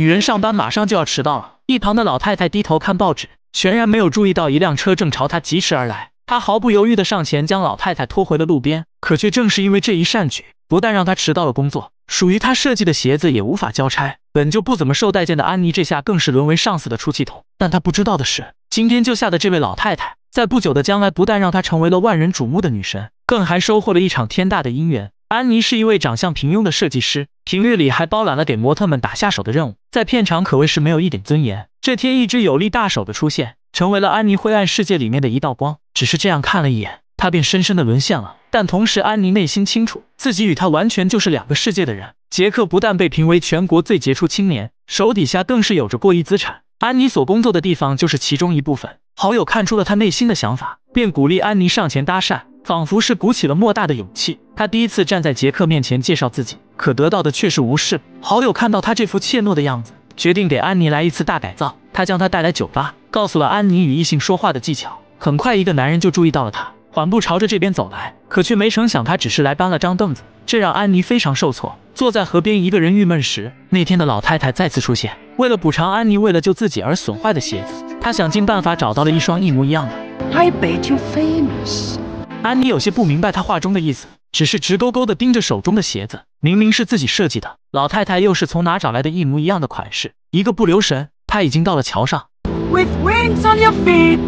女人上班马上就要迟到了，一旁的老太太低头看报纸，全然没有注意到一辆车正朝她疾驰而来。她毫不犹豫的上前将老太太拖回了路边，可却正是因为这一善举，不但让她迟到了工作，属于她设计的鞋子也无法交差。本就不怎么受待见的安妮，这下更是沦为上司的出气筒。但她不知道的是，今天救下的这位老太太，在不久的将来，不但让她成为了万人瞩目的女神，更还收获了一场天大的姻缘。安妮是一位长相平庸的设计师，平日里还包揽了给模特们打下手的任务，在片场可谓是没有一点尊严。这天一只有力大手的出现，成为了安妮灰暗世界里面的一道光。只是这样看了一眼，他便深深的沦陷了。但同时，安妮内心清楚，自己与他完全就是两个世界的人。杰克不但被评为全国最杰出青年，手底下更是有着过亿资产。安妮所工作的地方就是其中一部分。好友看出了他内心的想法，便鼓励安妮上前搭讪，仿佛是鼓起了莫大的勇气。他第一次站在杰克面前介绍自己，可得到的却是无视。好友看到他这副怯懦的样子，决定给安妮来一次大改造。他将她带来酒吧，告诉了安妮与异性说话的技巧。很快，一个男人就注意到了他，缓步朝着这边走来，可却没成想他只是来搬了张凳子，这让安妮非常受挫。坐在河边一个人郁闷时，那天的老太太再次出现。为了补偿安妮为了救自己而损坏的鞋子，他想尽办法找到了一双一模一样的。I bet y o u famous。安妮有些不明白他话中的意思，只是直勾勾地盯着手中的鞋子。明明是自己设计的，老太太又是从哪找来的一模一样的款式？一个不留神，他已经到了桥上。With wings on your feet,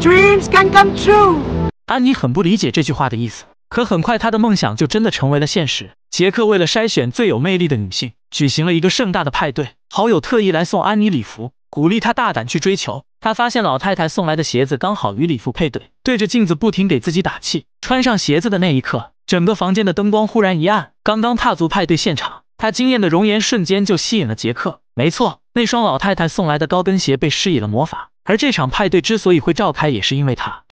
dreams can come true。安妮很不理解这句话的意思，可很快她的梦想就真的成为了现实。杰克为了筛选最有魅力的女性。举行了一个盛大的派对，好友特意来送安妮礼服，鼓励她大胆去追求。她发现老太太送来的鞋子刚好与礼服配对，对着镜子不停给自己打气。穿上鞋子的那一刻，整个房间的灯光忽然一暗。刚刚踏足派对现场，她惊艳的容颜瞬间就吸引了杰克。没错，那双老太太送来的高跟鞋被施以了魔法，而这场派对之所以会召开，也是因为她。